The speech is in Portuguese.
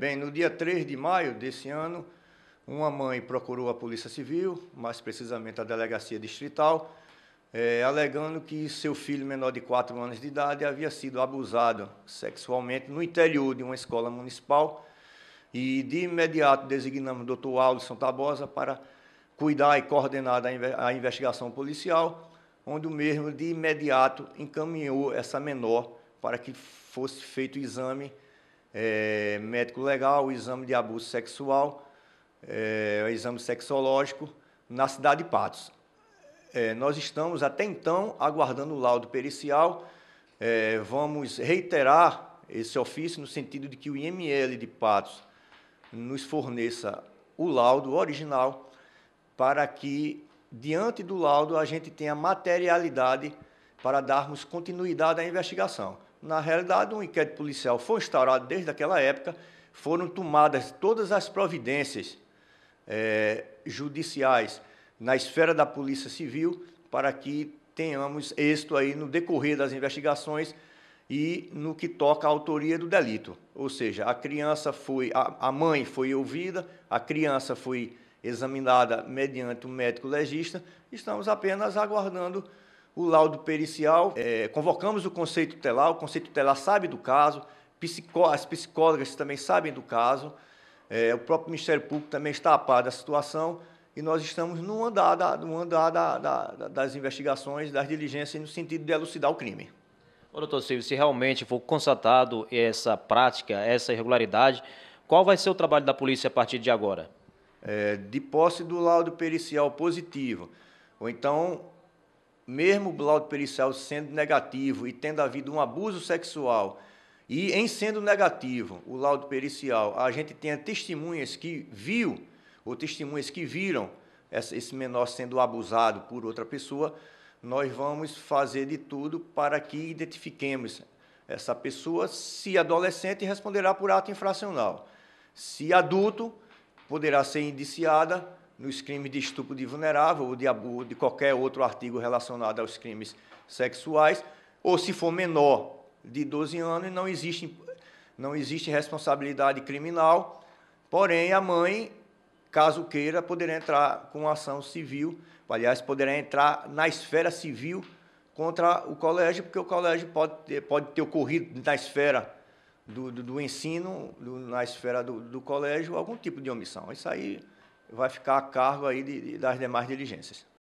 Bem, no dia 3 de maio desse ano, uma mãe procurou a Polícia Civil, mais precisamente a Delegacia Distrital, é, alegando que seu filho menor de 4 anos de idade havia sido abusado sexualmente no interior de uma escola municipal. E de imediato designamos o doutor Alisson Tabosa para cuidar e coordenar a investigação policial, onde o mesmo de imediato encaminhou essa menor para que fosse feito o exame é, médico legal, o exame de abuso sexual, é, o exame sexológico, na cidade de Patos. É, nós estamos até então aguardando o laudo pericial. É, vamos reiterar esse ofício no sentido de que o IML de Patos nos forneça o laudo original para que, diante do laudo, a gente tenha materialidade para darmos continuidade à investigação. Na realidade, um inquérito policial foi instaurado desde aquela época, foram tomadas todas as providências é, judiciais na esfera da Polícia Civil para que tenhamos êxito aí no decorrer das investigações e no que toca à autoria do delito. Ou seja, a criança foi, a, a mãe foi ouvida, a criança foi examinada mediante um médico legista, estamos apenas aguardando o laudo pericial, é, convocamos o conceito tutelar, o conceito tutelar sabe do caso, psicó as psicólogas também sabem do caso, é, o próprio Ministério Público também está a par da situação e nós estamos no andar, da, no andar da, da, das investigações, das diligências, no sentido de elucidar o crime. Ô, doutor Silvio, se realmente for constatado essa prática, essa irregularidade, qual vai ser o trabalho da polícia a partir de agora? É, de posse do laudo pericial positivo, ou então mesmo o laudo pericial sendo negativo e tendo havido um abuso sexual, e em sendo negativo o laudo pericial, a gente tenha testemunhas que viu ou testemunhas que viram esse menor sendo abusado por outra pessoa, nós vamos fazer de tudo para que identifiquemos essa pessoa. Se adolescente, responderá por ato infracional. Se adulto, poderá ser indiciada nos crimes de estupro de vulnerável ou de abuso, de qualquer outro artigo relacionado aos crimes sexuais, ou se for menor de 12 anos, não existe, não existe responsabilidade criminal, porém a mãe, caso queira, poderá entrar com ação civil, aliás, poderá entrar na esfera civil contra o colégio, porque o colégio pode ter, pode ter ocorrido na esfera do, do, do ensino, do, na esfera do, do colégio, algum tipo de omissão. Isso aí vai ficar a cargo aí de, de, das demais diligências.